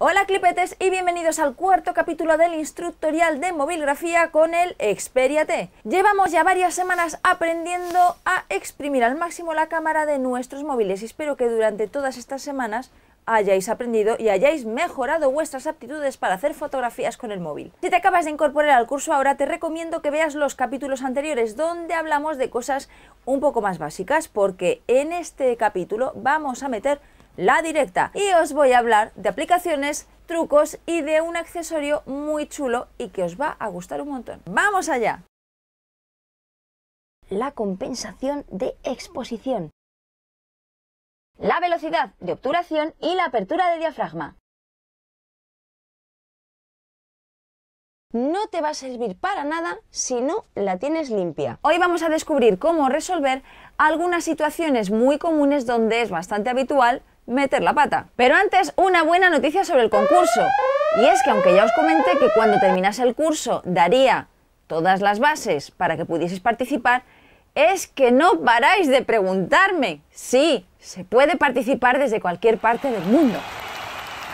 Hola clipetes y bienvenidos al cuarto capítulo del instructorial de movilgrafía con el Xperia T. Llevamos ya varias semanas aprendiendo a exprimir al máximo la cámara de nuestros móviles y espero que durante todas estas semanas hayáis aprendido y hayáis mejorado vuestras aptitudes para hacer fotografías con el móvil. Si te acabas de incorporar al curso ahora, te recomiendo que veas los capítulos anteriores donde hablamos de cosas un poco más básicas, porque en este capítulo vamos a meter la Directa. Y os voy a hablar de aplicaciones trucos y de un accesorio muy chulo y que os va a gustar un montón. ¡Vamos allá! La compensación de exposición. La velocidad de obturación y la apertura de diafragma. no te va a servir para nada si no la tienes limpia. Hoy vamos a descubrir cómo resolver algunas situaciones muy comunes donde es bastante habitual meter la pata. Pero antes, una buena noticia sobre el concurso. Y es que aunque ya os comenté que cuando terminase el curso daría todas las bases para que pudieseis participar, es que no paráis de preguntarme. Sí, se puede participar desde cualquier parte del mundo.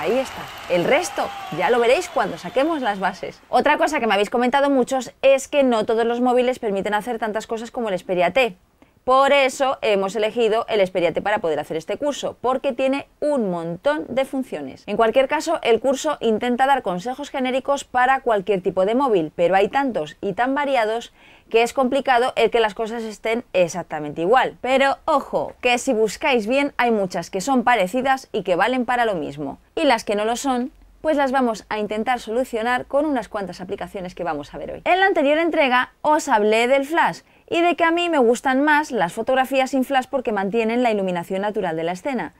Ahí está. El resto ya lo veréis cuando saquemos las bases. Otra cosa que me habéis comentado muchos es que no todos los móviles permiten hacer tantas cosas como el Xperia T. Por eso hemos elegido el Esperiate para poder hacer este curso, porque tiene un montón de funciones. En cualquier caso, el curso intenta dar consejos genéricos para cualquier tipo de móvil, pero hay tantos y tan variados que es complicado el que las cosas estén exactamente igual. Pero ojo, que si buscáis bien hay muchas que son parecidas y que valen para lo mismo. Y las que no lo son, pues las vamos a intentar solucionar con unas cuantas aplicaciones que vamos a ver hoy. En la anterior entrega os hablé del flash, y de que a mí me gustan más las fotografías sin flash porque mantienen la iluminación natural de la escena.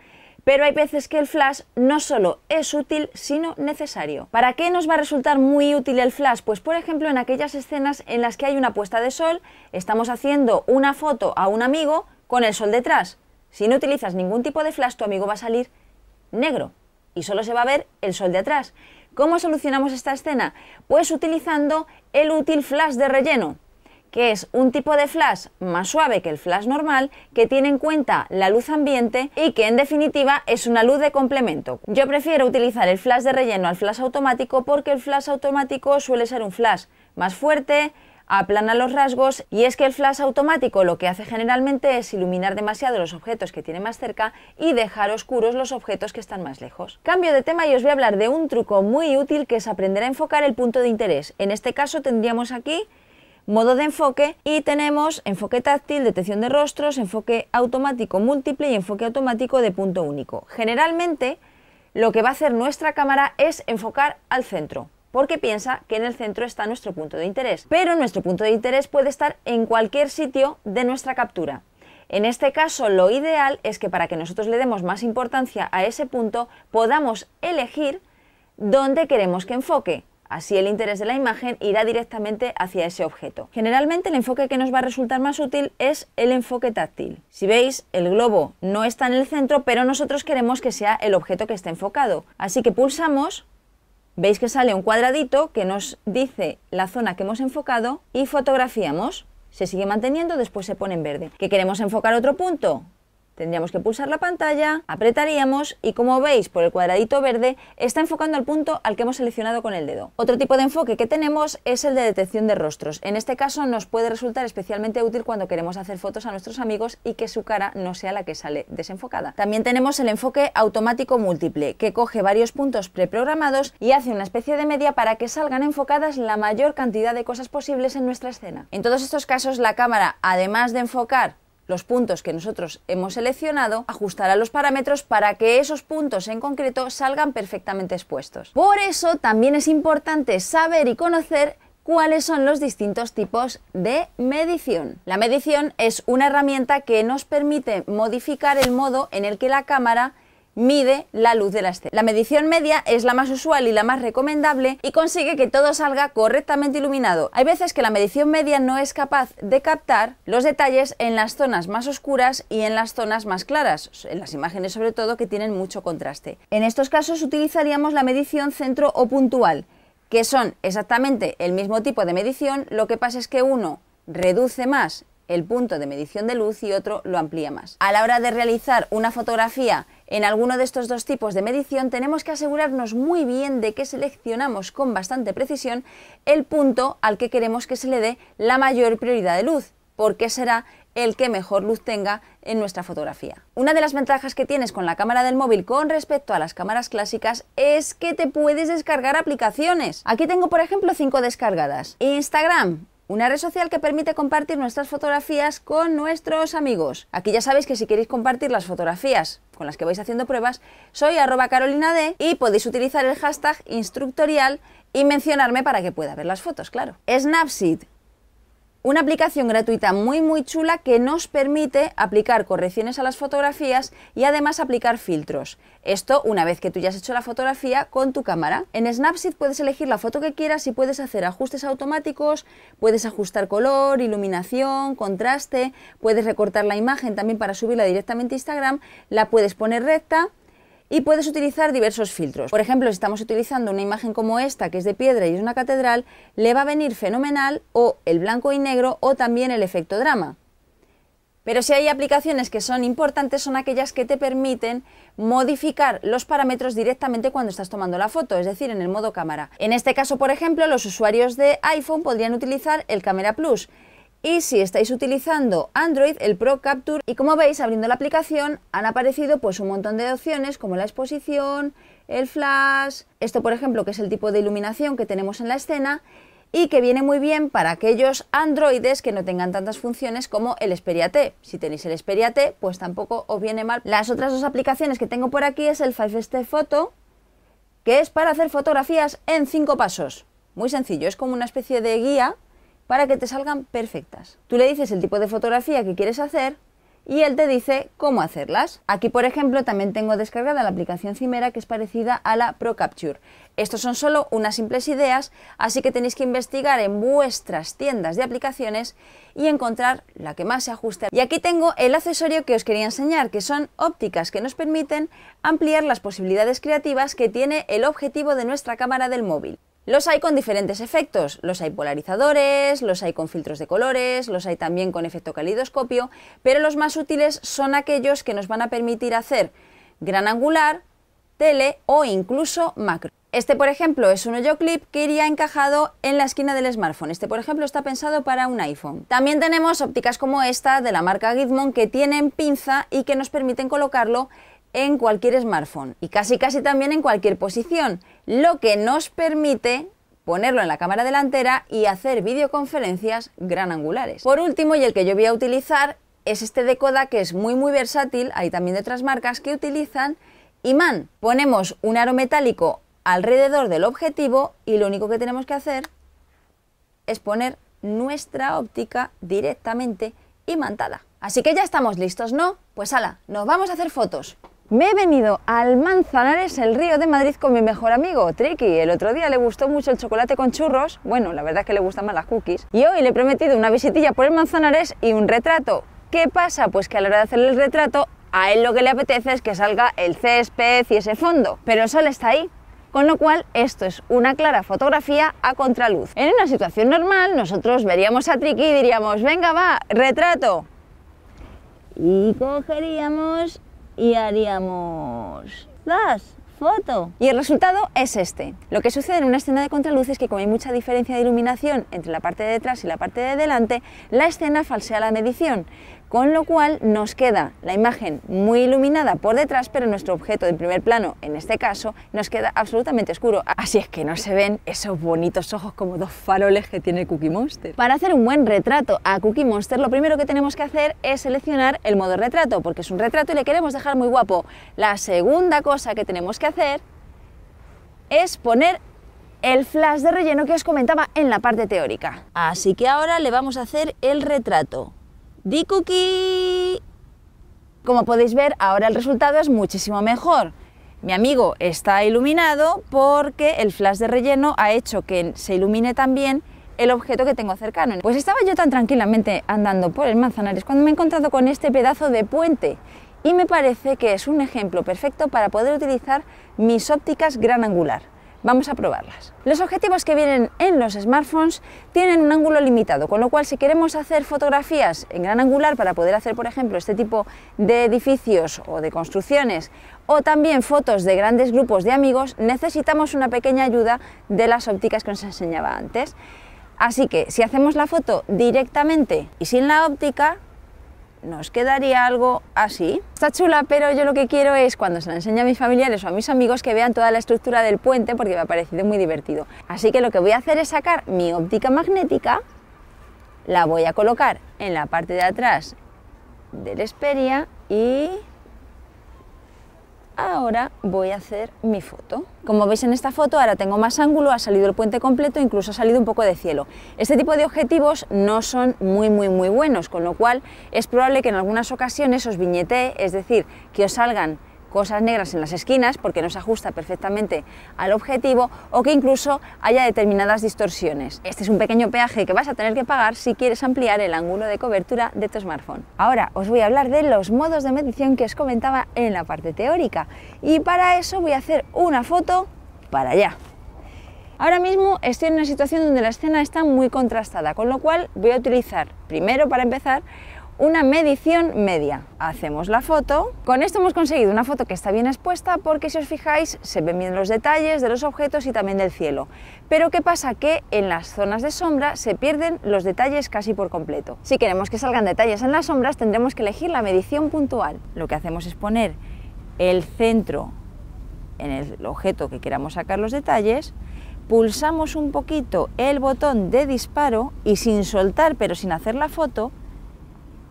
Pero hay veces que el flash no solo es útil, sino necesario. ¿Para qué nos va a resultar muy útil el flash? Pues por ejemplo en aquellas escenas en las que hay una puesta de sol, estamos haciendo una foto a un amigo con el sol detrás. Si no utilizas ningún tipo de flash, tu amigo va a salir negro y solo se va a ver el sol de atrás. ¿Cómo solucionamos esta escena? Pues utilizando el útil flash de relleno que es un tipo de flash más suave que el flash normal, que tiene en cuenta la luz ambiente y que en definitiva es una luz de complemento. Yo prefiero utilizar el flash de relleno al flash automático porque el flash automático suele ser un flash más fuerte, aplana los rasgos y es que el flash automático lo que hace generalmente es iluminar demasiado los objetos que tiene más cerca y dejar oscuros los objetos que están más lejos. Cambio de tema y os voy a hablar de un truco muy útil que es aprender a enfocar el punto de interés. En este caso tendríamos aquí modo de enfoque y tenemos enfoque táctil, detección de rostros, enfoque automático múltiple y enfoque automático de punto único. Generalmente lo que va a hacer nuestra cámara es enfocar al centro porque piensa que en el centro está nuestro punto de interés. Pero nuestro punto de interés puede estar en cualquier sitio de nuestra captura. En este caso, lo ideal es que para que nosotros le demos más importancia a ese punto, podamos elegir dónde queremos que enfoque. Así el interés de la imagen irá directamente hacia ese objeto. Generalmente el enfoque que nos va a resultar más útil es el enfoque táctil. Si veis, el globo no está en el centro, pero nosotros queremos que sea el objeto que esté enfocado. Así que pulsamos, veis que sale un cuadradito que nos dice la zona que hemos enfocado y fotografiamos. Se sigue manteniendo, después se pone en verde. ¿Que queremos enfocar otro punto? Tendríamos que pulsar la pantalla, apretaríamos y como veis por el cuadradito verde está enfocando al punto al que hemos seleccionado con el dedo. Otro tipo de enfoque que tenemos es el de detección de rostros. En este caso nos puede resultar especialmente útil cuando queremos hacer fotos a nuestros amigos y que su cara no sea la que sale desenfocada. También tenemos el enfoque automático múltiple que coge varios puntos preprogramados y hace una especie de media para que salgan enfocadas la mayor cantidad de cosas posibles en nuestra escena. En todos estos casos la cámara además de enfocar los puntos que nosotros hemos seleccionado, ajustará los parámetros para que esos puntos en concreto salgan perfectamente expuestos. Por eso también es importante saber y conocer cuáles son los distintos tipos de medición. La medición es una herramienta que nos permite modificar el modo en el que la cámara mide la luz de la estrella. La medición media es la más usual y la más recomendable y consigue que todo salga correctamente iluminado. Hay veces que la medición media no es capaz de captar los detalles en las zonas más oscuras y en las zonas más claras, en las imágenes sobre todo que tienen mucho contraste. En estos casos utilizaríamos la medición centro o puntual, que son exactamente el mismo tipo de medición, lo que pasa es que uno reduce más el punto de medición de luz y otro lo amplía más. A la hora de realizar una fotografía en alguno de estos dos tipos de medición tenemos que asegurarnos muy bien de que seleccionamos con bastante precisión el punto al que queremos que se le dé la mayor prioridad de luz, porque será el que mejor luz tenga en nuestra fotografía. Una de las ventajas que tienes con la cámara del móvil con respecto a las cámaras clásicas es que te puedes descargar aplicaciones. Aquí tengo por ejemplo cinco descargadas. Instagram, una red social que permite compartir nuestras fotografías con nuestros amigos. Aquí ya sabéis que si queréis compartir las fotografías con las que vais haciendo pruebas, soy arroba carolina y podéis utilizar el hashtag instructorial y mencionarme para que pueda ver las fotos, claro. Snapseed una aplicación gratuita muy muy chula que nos permite aplicar correcciones a las fotografías y además aplicar filtros. Esto una vez que tú ya has hecho la fotografía con tu cámara. En Snapseed puedes elegir la foto que quieras y puedes hacer ajustes automáticos, puedes ajustar color, iluminación, contraste, puedes recortar la imagen también para subirla directamente a Instagram, la puedes poner recta y puedes utilizar diversos filtros. Por ejemplo, si estamos utilizando una imagen como esta, que es de piedra y es una catedral, le va a venir fenomenal o el blanco y negro o también el efecto drama. Pero si hay aplicaciones que son importantes, son aquellas que te permiten modificar los parámetros directamente cuando estás tomando la foto, es decir, en el modo cámara. En este caso, por ejemplo, los usuarios de iPhone podrían utilizar el Camera Plus, y si estáis utilizando Android, el Pro Capture, y como veis, abriendo la aplicación han aparecido pues un montón de opciones como la exposición, el flash, esto por ejemplo que es el tipo de iluminación que tenemos en la escena y que viene muy bien para aquellos androides que no tengan tantas funciones como el Xperia T. Si tenéis el Xperia T, pues tampoco os viene mal. Las otras dos aplicaciones que tengo por aquí es el 5 este Photo, que es para hacer fotografías en cinco pasos. Muy sencillo, es como una especie de guía para que te salgan perfectas. Tú le dices el tipo de fotografía que quieres hacer y él te dice cómo hacerlas. Aquí, por ejemplo, también tengo descargada la aplicación Cimera que es parecida a la Pro Capture. Estos son solo unas simples ideas, así que tenéis que investigar en vuestras tiendas de aplicaciones y encontrar la que más se ajuste. Y aquí tengo el accesorio que os quería enseñar, que son ópticas que nos permiten ampliar las posibilidades creativas que tiene el objetivo de nuestra cámara del móvil. Los hay con diferentes efectos, los hay polarizadores, los hay con filtros de colores, los hay también con efecto calidoscopio, pero los más útiles son aquellos que nos van a permitir hacer gran angular, tele o incluso macro. Este, por ejemplo, es un hoyo clip que iría encajado en la esquina del smartphone. Este, por ejemplo, está pensado para un iPhone. También tenemos ópticas como esta de la marca Gizmon que tienen pinza y que nos permiten colocarlo en cualquier smartphone y casi casi también en cualquier posición, lo que nos permite ponerlo en la cámara delantera y hacer videoconferencias gran angulares. Por último, y el que yo voy a utilizar, es este de que es muy muy versátil, hay también de otras marcas que utilizan imán. Ponemos un aro metálico alrededor del objetivo y lo único que tenemos que hacer es poner nuestra óptica directamente imantada. Así que ya estamos listos, ¿no? Pues ala, nos vamos a hacer fotos. Me he venido al Manzanares, el río de Madrid, con mi mejor amigo, Triki. El otro día le gustó mucho el chocolate con churros, bueno, la verdad es que le gustan más las cookies, y hoy le he prometido una visitilla por el Manzanares y un retrato. ¿Qué pasa? Pues que a la hora de hacer el retrato, a él lo que le apetece es que salga el césped y ese fondo, pero el sol está ahí, con lo cual esto es una clara fotografía a contraluz. En una situación normal nosotros veríamos a Triki y diríamos, venga va, retrato. Y cogeríamos y haríamos las foto. Y el resultado es este. Lo que sucede en una escena de contraluz es que como hay mucha diferencia de iluminación entre la parte de detrás y la parte de delante, la escena falsea la medición con lo cual nos queda la imagen muy iluminada por detrás, pero nuestro objeto de primer plano, en este caso, nos queda absolutamente oscuro, así es que no se ven esos bonitos ojos como dos faroles que tiene Cookie Monster. Para hacer un buen retrato a Cookie Monster, lo primero que tenemos que hacer es seleccionar el modo retrato, porque es un retrato y le queremos dejar muy guapo. La segunda cosa que tenemos que hacer es poner el flash de relleno que os comentaba en la parte teórica. Así que ahora le vamos a hacer el retrato di cookie. Como podéis ver, ahora el resultado es muchísimo mejor. Mi amigo está iluminado porque el flash de relleno ha hecho que se ilumine también el objeto que tengo cercano. Pues estaba yo tan tranquilamente andando por el Manzanares cuando me he encontrado con este pedazo de puente y me parece que es un ejemplo perfecto para poder utilizar mis ópticas gran angular. Vamos a probarlas. Los objetivos que vienen en los smartphones tienen un ángulo limitado, con lo cual si queremos hacer fotografías en gran angular para poder hacer, por ejemplo, este tipo de edificios o de construcciones, o también fotos de grandes grupos de amigos, necesitamos una pequeña ayuda de las ópticas que os enseñaba antes. Así que si hacemos la foto directamente y sin la óptica, nos quedaría algo así. Está chula, pero yo lo que quiero es, cuando se la enseñe a mis familiares o a mis amigos, que vean toda la estructura del puente porque me ha parecido muy divertido. Así que lo que voy a hacer es sacar mi óptica magnética, la voy a colocar en la parte de atrás del Esperia y ahora voy a hacer mi foto. Como veis en esta foto, ahora tengo más ángulo, ha salido el puente completo, incluso ha salido un poco de cielo. Este tipo de objetivos no son muy, muy, muy buenos, con lo cual es probable que en algunas ocasiones os viñetee, es decir, que os salgan cosas negras en las esquinas porque no se ajusta perfectamente al objetivo o que incluso haya determinadas distorsiones. Este es un pequeño peaje que vas a tener que pagar si quieres ampliar el ángulo de cobertura de tu smartphone. Ahora os voy a hablar de los modos de medición que os comentaba en la parte teórica y para eso voy a hacer una foto para allá. Ahora mismo estoy en una situación donde la escena está muy contrastada, con lo cual voy a utilizar primero para empezar una medición media. Hacemos la foto. Con esto hemos conseguido una foto que está bien expuesta porque si os fijáis se ven bien los detalles de los objetos y también del cielo. Pero ¿qué pasa? Que en las zonas de sombra se pierden los detalles casi por completo. Si queremos que salgan detalles en las sombras tendremos que elegir la medición puntual. Lo que hacemos es poner el centro en el objeto que queramos sacar los detalles pulsamos un poquito el botón de disparo y sin soltar pero sin hacer la foto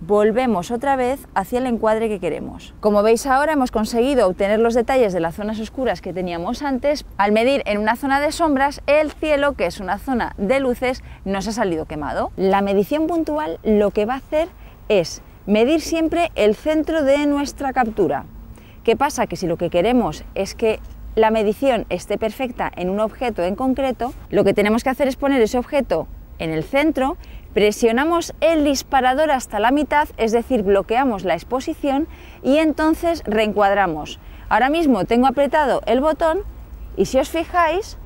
volvemos otra vez hacia el encuadre que queremos. Como veis ahora hemos conseguido obtener los detalles de las zonas oscuras que teníamos antes. Al medir en una zona de sombras, el cielo, que es una zona de luces, nos ha salido quemado. La medición puntual lo que va a hacer es medir siempre el centro de nuestra captura. ¿Qué pasa? Que si lo que queremos es que la medición esté perfecta en un objeto en concreto, lo que tenemos que hacer es poner ese objeto en el centro Presionamos el disparador hasta la mitad, es decir, bloqueamos la exposición y entonces reencuadramos. Ahora mismo tengo apretado el botón y si os fijáis,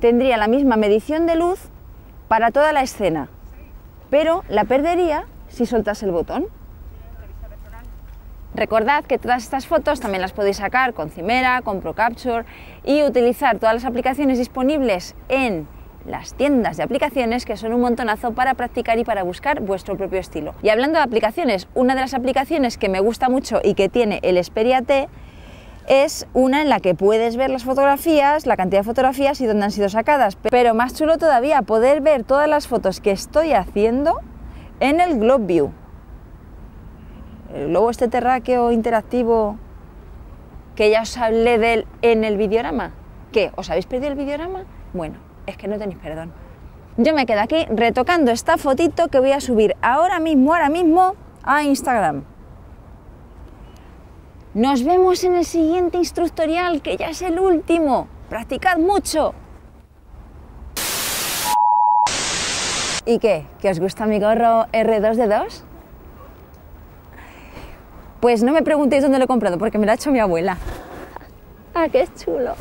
tendría la misma medición de luz para toda la escena, pero la perdería si soltas el botón. Recordad que todas estas fotos también las podéis sacar con Cimera, con ProCapture y utilizar todas las aplicaciones disponibles en las tiendas de aplicaciones que son un montonazo para practicar y para buscar vuestro propio estilo. Y hablando de aplicaciones, una de las aplicaciones que me gusta mucho y que tiene el Xperia T es una en la que puedes ver las fotografías, la cantidad de fotografías y dónde han sido sacadas. Pero más chulo todavía, poder ver todas las fotos que estoy haciendo en el Globe View. El globo este terráqueo interactivo que ya os hablé de él en el videorama. ¿Qué? ¿Os habéis perdido el videorama? Bueno, es que no tenéis perdón. Yo me quedo aquí retocando esta fotito que voy a subir ahora mismo, ahora mismo a Instagram. Nos vemos en el siguiente instructorial, que ya es el último. Practicad mucho. ¿Y qué? ¿Que os gusta mi gorro R2D2? Pues no me preguntéis dónde lo he comprado, porque me lo ha hecho mi abuela. ¡Ah, qué chulo!